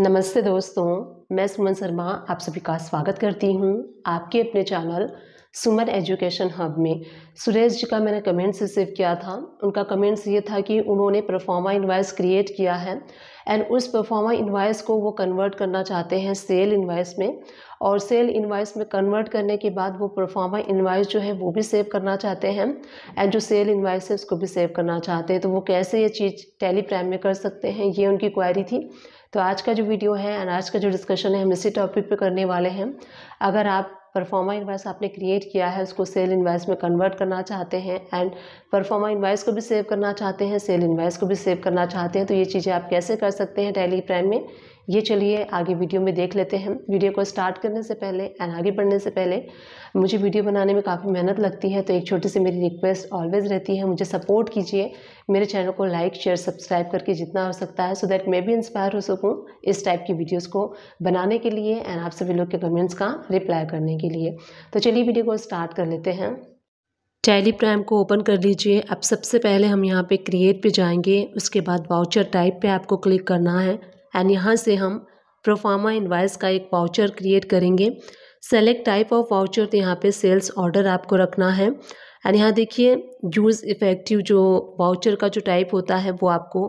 नमस्ते दोस्तों मैं सुमन शर्मा आप सभी का स्वागत करती हूं आपके अपने चैनल सुमन एजुकेशन हब में सुरेश जी का मैंने कमेंट्स रिसीव किया था उनका कमेंट्स ये था कि उन्होंने परफॉर्मा इन्वाइस क्रिएट किया है एंड उस परफॉर्मा इन्वाइस को वो कन्वर्ट करना चाहते हैं सेल इन्वाइस में और सेल इन्वाइस में कन्वर्ट करने के बाद वो परफॉर्मा इन्वाइस जो है वो भी सेव करना चाहते हैं एंड जो सेल इन्वाइस है उसको भी सेव करना चाहते हैं तो वो कैसे ये चीज़ टेलीप्राइम में कर सकते हैं ये उनकी क्वायरी थी तो आज का जो वीडियो है और आज का जो डिस्कशन है हम इसी टॉपिक पे करने वाले हैं अगर आप परफॉर्मा इन्वाइस आपने क्रिएट किया है उसको सेल इन्वाइस में कन्वर्ट करना चाहते हैं एंड परफॉर्मा इन्वाइस को भी सेव करना चाहते हैं सेल इन्वाइस को भी सेव करना चाहते हैं तो ये चीज़ें आप कैसे कर सकते हैं टैली प्राइम में ये चलिए आगे वीडियो में देख लेते हैं वीडियो को स्टार्ट करने से पहले एंड आगे बढ़ने से पहले मुझे वीडियो बनाने में काफ़ी मेहनत लगती है तो एक छोटी सी मेरी रिक्वेस्ट ऑलवेज रहती है मुझे सपोर्ट कीजिए मेरे चैनल को लाइक शेयर सब्सक्राइब करके जितना हो सकता है सो दैट मैं भी इंस्पायर हो सकूँ इस टाइप की वीडियोज़ को बनाने के लिए एंड आप सभी लोग के कमेंट्स का रिप्लाई करने के लिए तो चलिए वीडियो को स्टार्ट कर लेते हैं टैली प्राइम को ओपन कर लीजिए अब सबसे पहले हम यहाँ पे क्रिएट पे जाएंगे उसके बाद वाउचर टाइप पे आपको क्लिक करना है एंड यहाँ से हम प्रोफार्मा इन्वाइस का एक पाउचर क्रिएट करेंगे सेलेक्ट टाइप ऑफ वाउचर तो यहाँ पे सेल्स ऑर्डर आपको रखना है एंड यहाँ देखिए यूज़ इफेक्टिव जो वाउचर का जो टाइप होता है वो आपको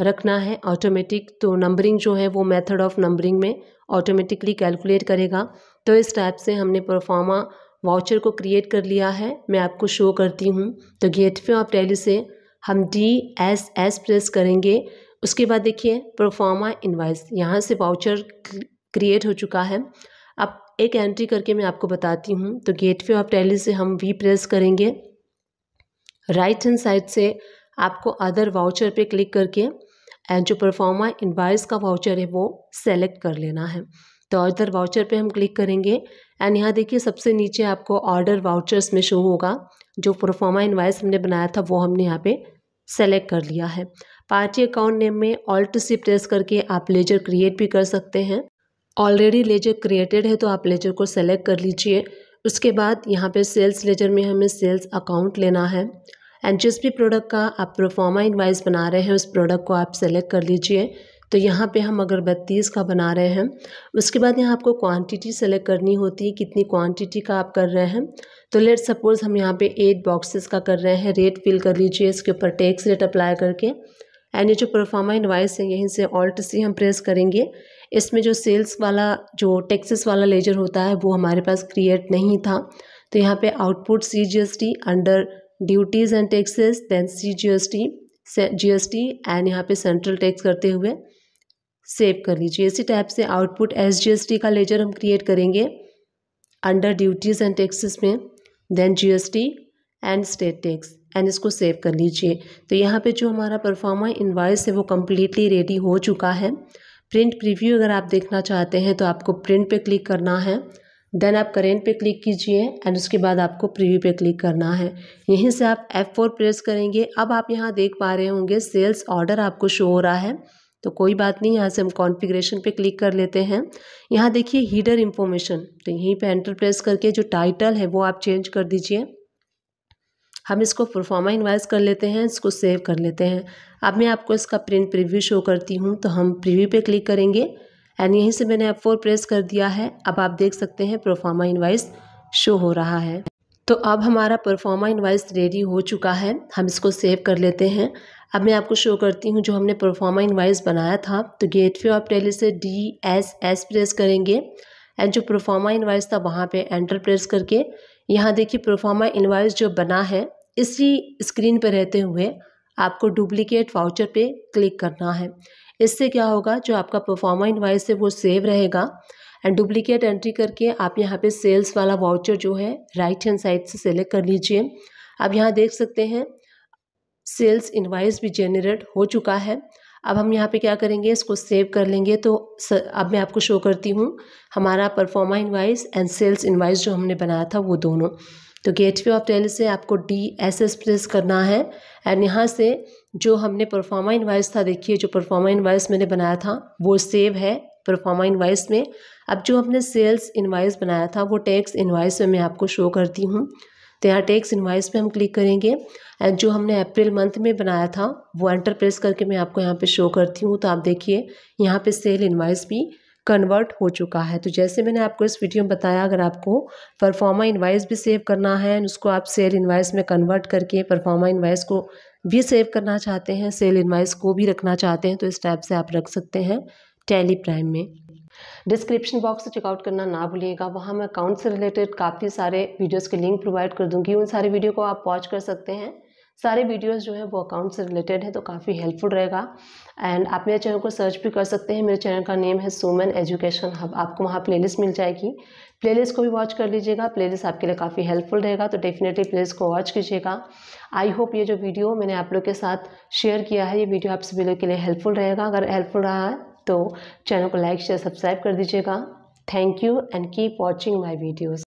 रखना है ऑटोमेटिक तो नंबरिंग जो है वो मेथड ऑफ नंबरिंग में ऑटोमेटिकली कैलकुलेट करेगा तो इस टाइप से हमने परफॉर्मा वाउचर को क्रिएट कर लिया है मैं आपको शो करती हूँ तो गेटवे ऑफ टेली से हम डी एस एस प्रेस करेंगे उसके बाद देखिए प्रोफार्मा इन्वाइस यहाँ से वाउचर क्रिएट हो चुका है अब एक एंट्री करके मैं आपको बताती हूँ तो गेटवे ऑफ टैली से हम वी प्रेस करेंगे राइट हैंड साइड से आपको अदर वाउचर पे क्लिक करके एंड जो परफॉर्मा इन्वाइस का वाउचर है वो सेलेक्ट कर लेना है तो अदर वाउचर पे हम क्लिक करेंगे एंड यहाँ देखिए सबसे नीचे आपको ऑर्डर वाउचर्स में शो होगा जो परफॉर्मा इन्वाइस हमने बनाया था वो हमने यहाँ पे सेलेक्ट कर लिया है पार्टी अकाउंट नेम में ऑल्ट सी प्रेस करके आप लेजर क्रिएट भी कर सकते हैं ऑलरेडी लेजर क्रिएटेड है तो आप लेजर को सेलेक्ट कर लीजिए उसके बाद यहाँ पे सेल्स लेजर में हमें सेल्स अकाउंट लेना है एंड जिस भी प्रोडक्ट का आप प्रोफॉर्मा इन्वाइस बना रहे हैं उस प्रोडक्ट को आप सेलेक्ट कर लीजिए तो यहाँ पे हम अगर बत्तीस का बना रहे हैं उसके बाद यहाँ आपको क्वांटिटी सेलेक्ट करनी होती है कितनी क्वांटिटी का आप कर रहे हैं तो लेट सपोज़ हम यहाँ पे एट बॉक्सेस का कर रहे हैं रेट फिल कर लीजिए इसके ऊपर टैक्स रेट अप्लाई करके एंड ये जो परफॉर्मा इन्वाइस है यहीं से ऑल्ट सी हम प्रेस करेंगे इसमें जो सेल्स वाला जो टैक्सेस वाला लेजर होता है वो हमारे पास क्रिएट नहीं था तो यहाँ पर output C G S T under duties and taxes then C G S T G S T and यहाँ पर सेंट्रल टैक्स करते हुए सेव कर लीजिए इसी टाइप से आउटपुट एस का लेजर हम क्रिएट करेंगे अंडर ड्यूटीज़ एंड टैक्सेस में then T and state tax and इसको सेव कर लीजिए तो यहाँ पे जो हमारा परफॉर्मा इन्वाइस है वो कम्प्लीटली रेडी हो चुका है प्रिंट प्रीव्यू अगर आप देखना चाहते हैं तो आपको प्रिंट पे क्लिक करना है देन आप करेंट पे क्लिक कीजिए एंड उसके बाद आपको प्रीव्यू पे क्लिक करना है यहीं से आप F4 प्रेस करेंगे अब आप यहाँ देख पा रहे होंगे सेल्स ऑर्डर आपको शो हो रहा है तो कोई बात नहीं यहाँ से हम कॉन्फ़िगरेशन पे क्लिक कर लेते हैं यहाँ देखिए हीडर इन्फॉर्मेशन तो यहीं पे एंटर प्रेस करके जो टाइटल है वो आप चेंज कर दीजिए हम इसको परफॉर्मा इन्वाइस कर लेते हैं इसको सेव कर लेते हैं अब मैं आपको इसका प्रिंट प्रिव्यू शो करती हूँ तो हम प्रिव्यू पे क्लिक करेंगे एंड यहीं से मैंने एफ फोर प्रेस कर दिया है अब आप देख सकते हैं परफॉर्मा इन्वाइस शो हो रहा है तो अब हमारा परफॉर्मा इन्वाइस रेडी हो चुका है हम इसको सेव कर लेते हैं अब मैं आपको शो करती हूँ जो हमने परफॉर्मा इनवाइस बनाया था तो गेट वे आप पहले से डी एस एस प्रेस करेंगे एंड जो परफॉर्मा इनवाइस था वहाँ पे एंटर प्रेस करके यहाँ देखिए परफॉर्मा इनवाइस जो बना है इसी स्क्रीन पर रहते हुए आपको डुप्लीकेट वाउचर पे क्लिक करना है इससे क्या होगा जो आपका परफॉर्मा इन्वाइस है वो सेव रहेगा एंड डुप्लीकेट एंट्री करके आप यहाँ पर सेल्स वाला वाउचर जो है राइट हैंड साइड से सेलेक्ट कर लीजिए आप यहाँ देख सकते हैं सेल्स इन्वाइस भी जेनरेट हो चुका है अब हम यहाँ पे क्या करेंगे इसको सेव कर लेंगे तो अब मैं आपको शो करती हूँ हमारा proforma invoice and sales invoice जो हमने बनाया था वो दोनों तो गेटवे ऑफ टेल से आपको डी एस एस प्रेस करना है एंड यहाँ से जो हमने परफॉर्मा इन्वाइस था देखिए जो परफॉर्मा इन्वाइस मैंने बनाया था वो सेव है परफॉर्मा इन्वाइस में अब जो हमने सेल्स इन्वाइस बनाया था वो टैक्स इन्वाइस में मैं आपको शो करती हूँ तो यहाँ टैक्स इन्वाइस पे हम क्लिक करेंगे एंड जो हमने अप्रैल मंथ में बनाया था वो एंटर प्रेस करके मैं आपको यहाँ पे शो करती हूँ तो आप देखिए यहाँ पे सेल इन्वाइस भी कन्वर्ट हो चुका है तो जैसे मैंने आपको इस वीडियो में बताया अगर आपको परफॉर्मा इन्वाइस भी सेव करना है उसको आप सेल इन्वाइस में कन्वर्ट करके परफॉर्मा इन्वाइस को भी सेव करना चाहते हैं सेल इन्वाइस को भी रखना चाहते हैं तो इस टाइप से आप रख सकते हैं टेली प्राइम में डिस्क्रिप्शन बॉक्स से चेकआउट करना ना भूलिएगा वहाँ मैं अकाउंट से रिलेटेड काफ़ी सारे वीडियोज़ के लिंक प्रोवाइड कर दूँगी उन सारे वीडियो को आप वॉच कर सकते हैं सारे वीडियोस जो है वो अकाउंट से रिलेटेड है तो काफ़ी हेल्पफुल रहेगा एंड आप मेरे चैनल को सर्च भी कर सकते हैं मेरे चैनल का नेम है सुमन एजुकेशन हब आपको वहाँ प्लेलिस्ट मिल जाएगी प्लेलिस्ट को भी वॉच कर लीजिएगा प्लेलिस्ट आपके लिए काफ़ी हेल्पफुल रहेगा तो डेफिनेटली प्लेलिस्ट को वॉच कीजिएगा आई होप ये जो वीडियो मैंने आप लोग के साथ शेयर किया है ये वीडियो आप सभी लोग के लिए हेल्पफुल रहेगा अगर हेल्पफुल रहा है तो चैनल को लाइक शेयर सब्सक्राइब कर दीजिएगा thank you and keep watching my videos